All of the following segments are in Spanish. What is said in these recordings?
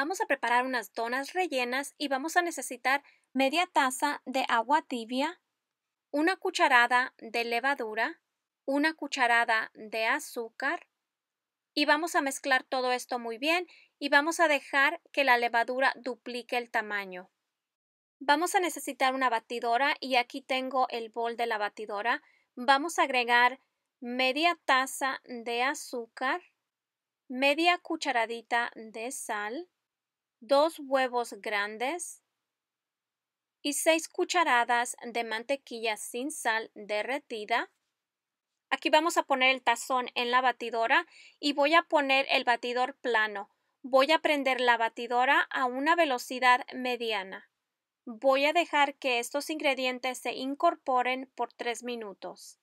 Vamos a preparar unas donas rellenas y vamos a necesitar media taza de agua tibia, una cucharada de levadura, una cucharada de azúcar y vamos a mezclar todo esto muy bien y vamos a dejar que la levadura duplique el tamaño. Vamos a necesitar una batidora y aquí tengo el bol de la batidora. Vamos a agregar media taza de azúcar, media cucharadita de sal, dos huevos grandes y seis cucharadas de mantequilla sin sal derretida. Aquí vamos a poner el tazón en la batidora y voy a poner el batidor plano. Voy a prender la batidora a una velocidad mediana. Voy a dejar que estos ingredientes se incorporen por tres minutos.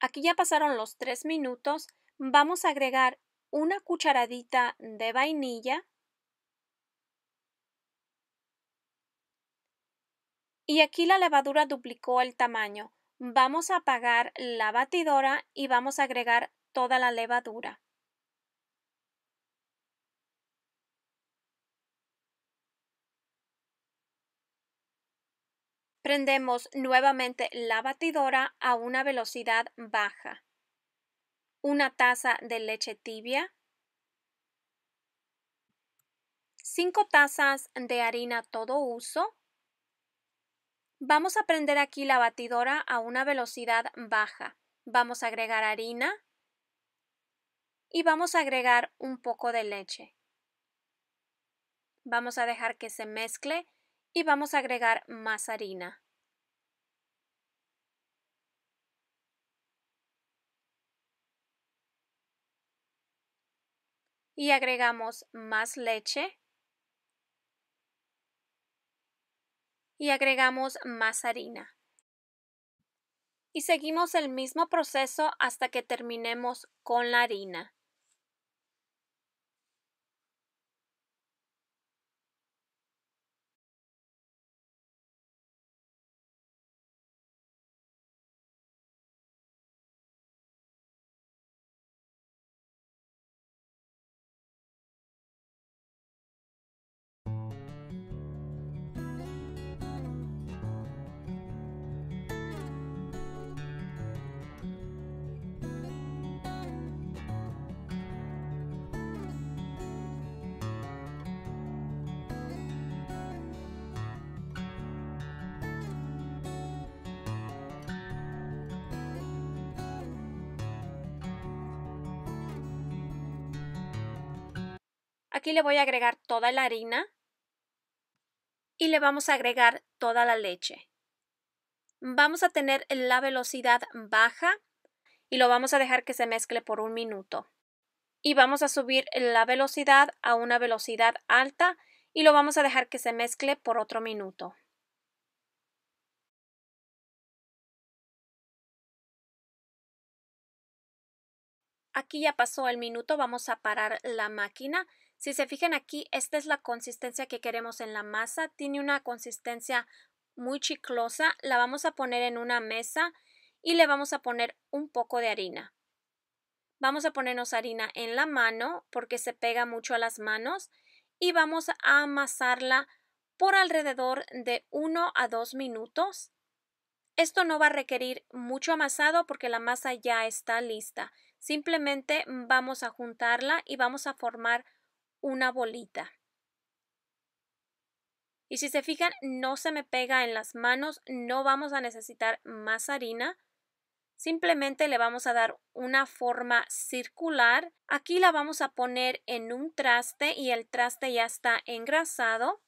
Aquí ya pasaron los tres minutos vamos a agregar una cucharadita de vainilla y aquí la levadura duplicó el tamaño. Vamos a apagar la batidora y vamos a agregar toda la levadura. Prendemos nuevamente la batidora a una velocidad baja una taza de leche tibia, Cinco tazas de harina todo uso. Vamos a prender aquí la batidora a una velocidad baja. Vamos a agregar harina y vamos a agregar un poco de leche. Vamos a dejar que se mezcle y vamos a agregar más harina. y agregamos más leche y agregamos más harina. Y seguimos el mismo proceso hasta que terminemos con la harina. Aquí le voy a agregar toda la harina y le vamos a agregar toda la leche. Vamos a tener la velocidad baja y lo vamos a dejar que se mezcle por un minuto. Y vamos a subir la velocidad a una velocidad alta y lo vamos a dejar que se mezcle por otro minuto. Aquí ya pasó el minuto, vamos a parar la máquina si se fijan aquí, esta es la consistencia que queremos en la masa. Tiene una consistencia muy chiclosa. La vamos a poner en una mesa y le vamos a poner un poco de harina. Vamos a ponernos harina en la mano porque se pega mucho a las manos y vamos a amasarla por alrededor de 1 a 2 minutos. Esto no va a requerir mucho amasado porque la masa ya está lista. Simplemente vamos a juntarla y vamos a formar una bolita. Y si se fijan, no se me pega en las manos, no vamos a necesitar más harina. Simplemente le vamos a dar una forma circular. Aquí la vamos a poner en un traste y el traste ya está engrasado.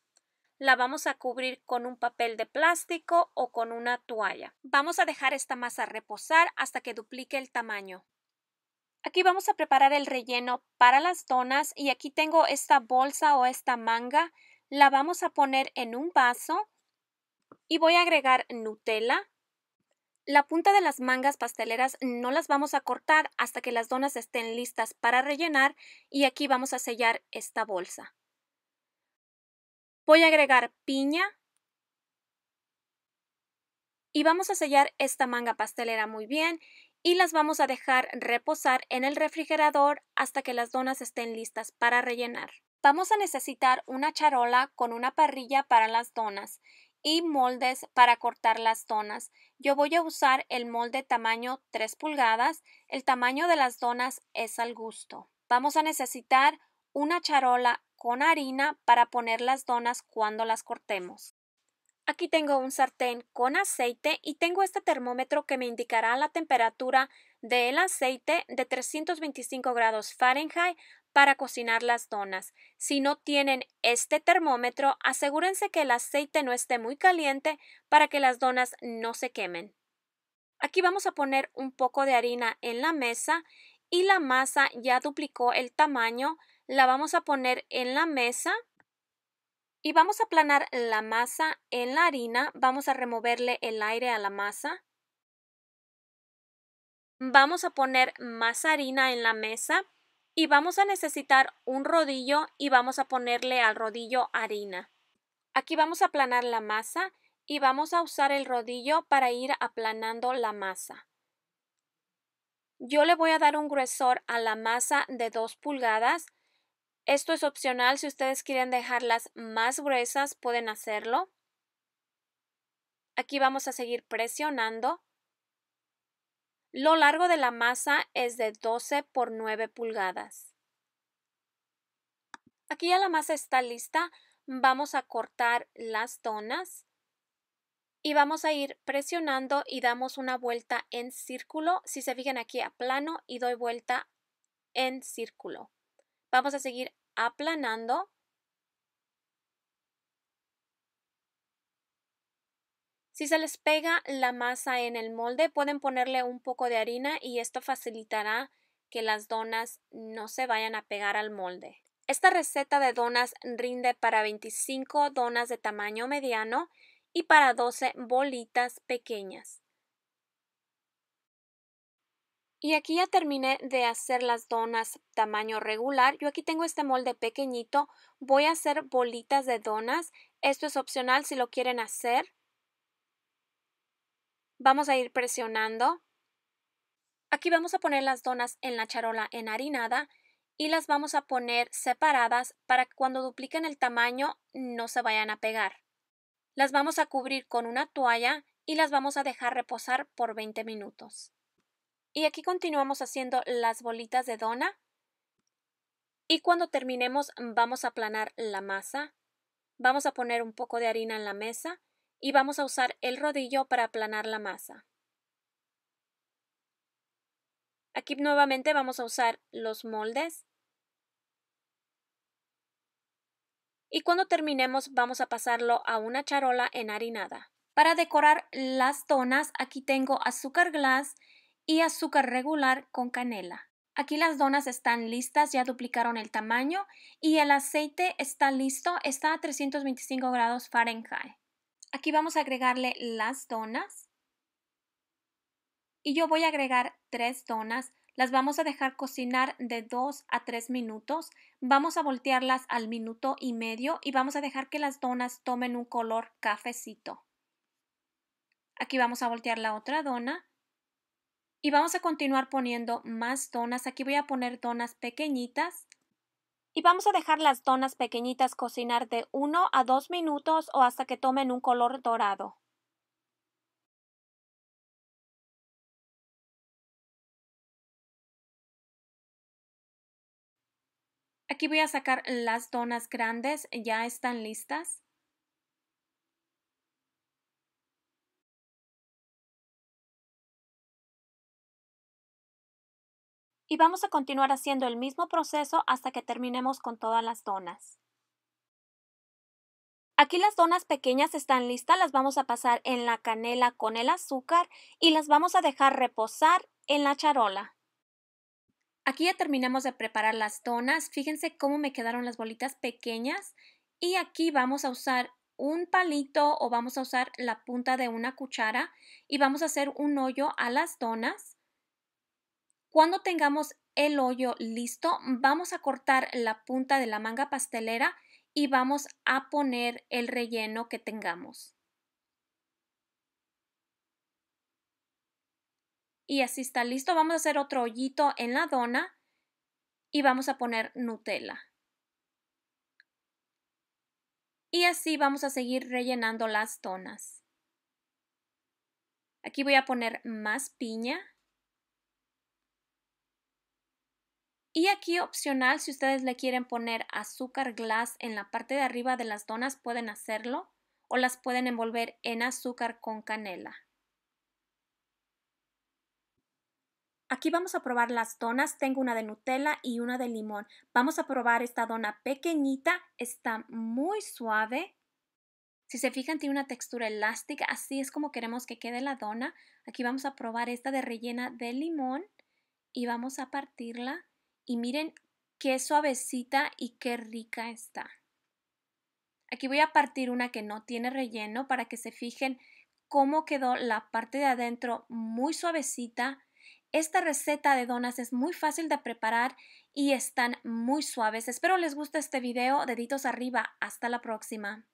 La vamos a cubrir con un papel de plástico o con una toalla. Vamos a dejar esta masa reposar hasta que duplique el tamaño. Aquí vamos a preparar el relleno para las donas y aquí tengo esta bolsa o esta manga. La vamos a poner en un vaso y voy a agregar Nutella. La punta de las mangas pasteleras no las vamos a cortar hasta que las donas estén listas para rellenar y aquí vamos a sellar esta bolsa. Voy a agregar piña y vamos a sellar esta manga pastelera muy bien y las vamos a dejar reposar en el refrigerador hasta que las donas estén listas para rellenar. Vamos a necesitar una charola con una parrilla para las donas y moldes para cortar las donas. Yo voy a usar el molde tamaño 3 pulgadas. El tamaño de las donas es al gusto. Vamos a necesitar una charola con harina para poner las donas cuando las cortemos. Aquí tengo un sartén con aceite y tengo este termómetro que me indicará la temperatura del aceite de 325 grados Fahrenheit para cocinar las donas. Si no tienen este termómetro, asegúrense que el aceite no esté muy caliente para que las donas no se quemen. Aquí vamos a poner un poco de harina en la mesa y la masa ya duplicó el tamaño. La vamos a poner en la mesa y vamos a aplanar la masa en la harina, vamos a removerle el aire a la masa. Vamos a poner más harina en la mesa y vamos a necesitar un rodillo y vamos a ponerle al rodillo harina. Aquí vamos a aplanar la masa y vamos a usar el rodillo para ir aplanando la masa. Yo le voy a dar un gruesor a la masa de 2 pulgadas esto es opcional, si ustedes quieren dejarlas más gruesas pueden hacerlo. Aquí vamos a seguir presionando. Lo largo de la masa es de 12 por 9 pulgadas. Aquí ya la masa está lista. Vamos a cortar las donas y vamos a ir presionando y damos una vuelta en círculo. Si se fijan aquí a plano y doy vuelta en círculo. Vamos a seguir aplanando, Si se les pega la masa en el molde, pueden ponerle un poco de harina y esto facilitará que las donas no se vayan a pegar al molde. Esta receta de donas rinde para 25 donas de tamaño mediano y para 12 bolitas pequeñas. Y aquí ya terminé de hacer las donas tamaño regular. Yo aquí tengo este molde pequeñito. Voy a hacer bolitas de donas. Esto es opcional si lo quieren hacer. Vamos a ir presionando. Aquí vamos a poner las donas en la charola enharinada y las vamos a poner separadas para que cuando dupliquen el tamaño no se vayan a pegar. Las vamos a cubrir con una toalla y las vamos a dejar reposar por 20 minutos. Y aquí continuamos haciendo las bolitas de dona. Y cuando terminemos vamos a aplanar la masa. Vamos a poner un poco de harina en la mesa y vamos a usar el rodillo para aplanar la masa. Aquí nuevamente vamos a usar los moldes. Y cuando terminemos vamos a pasarlo a una charola enharinada. Para decorar las donas aquí tengo azúcar glass y azúcar regular con canela. Aquí las donas están listas, ya duplicaron el tamaño y el aceite está listo, está a 325 grados Fahrenheit. Aquí vamos a agregarle las donas y yo voy a agregar tres donas. Las vamos a dejar cocinar de 2 a 3 minutos. Vamos a voltearlas al minuto y medio y vamos a dejar que las donas tomen un color cafecito. Aquí vamos a voltear la otra dona y vamos a continuar poniendo más donas. Aquí voy a poner donas pequeñitas. Y vamos a dejar las donas pequeñitas cocinar de 1 a 2 minutos o hasta que tomen un color dorado. Aquí voy a sacar las donas grandes, ya están listas. y vamos a continuar haciendo el mismo proceso hasta que terminemos con todas las donas. Aquí las donas pequeñas están listas, las vamos a pasar en la canela con el azúcar y las vamos a dejar reposar en la charola. Aquí ya terminamos de preparar las donas, fíjense cómo me quedaron las bolitas pequeñas y aquí vamos a usar un palito o vamos a usar la punta de una cuchara y vamos a hacer un hoyo a las donas cuando tengamos el hoyo listo, vamos a cortar la punta de la manga pastelera y vamos a poner el relleno que tengamos. Y así está listo. Vamos a hacer otro hoyito en la dona y vamos a poner Nutella. Y así vamos a seguir rellenando las donas. Aquí voy a poner más piña. Y aquí opcional, si ustedes le quieren poner azúcar glass en la parte de arriba de las donas, pueden hacerlo o las pueden envolver en azúcar con canela. Aquí vamos a probar las donas. Tengo una de Nutella y una de limón. Vamos a probar esta dona pequeñita. Está muy suave. Si se fijan, tiene una textura elástica. Así es como queremos que quede la dona. Aquí vamos a probar esta de rellena de limón y vamos a partirla y miren qué suavecita y qué rica está. Aquí voy a partir una que no tiene relleno para que se fijen cómo quedó la parte de adentro muy suavecita. Esta receta de donas es muy fácil de preparar y están muy suaves. Espero les guste este video. Deditos arriba. Hasta la próxima.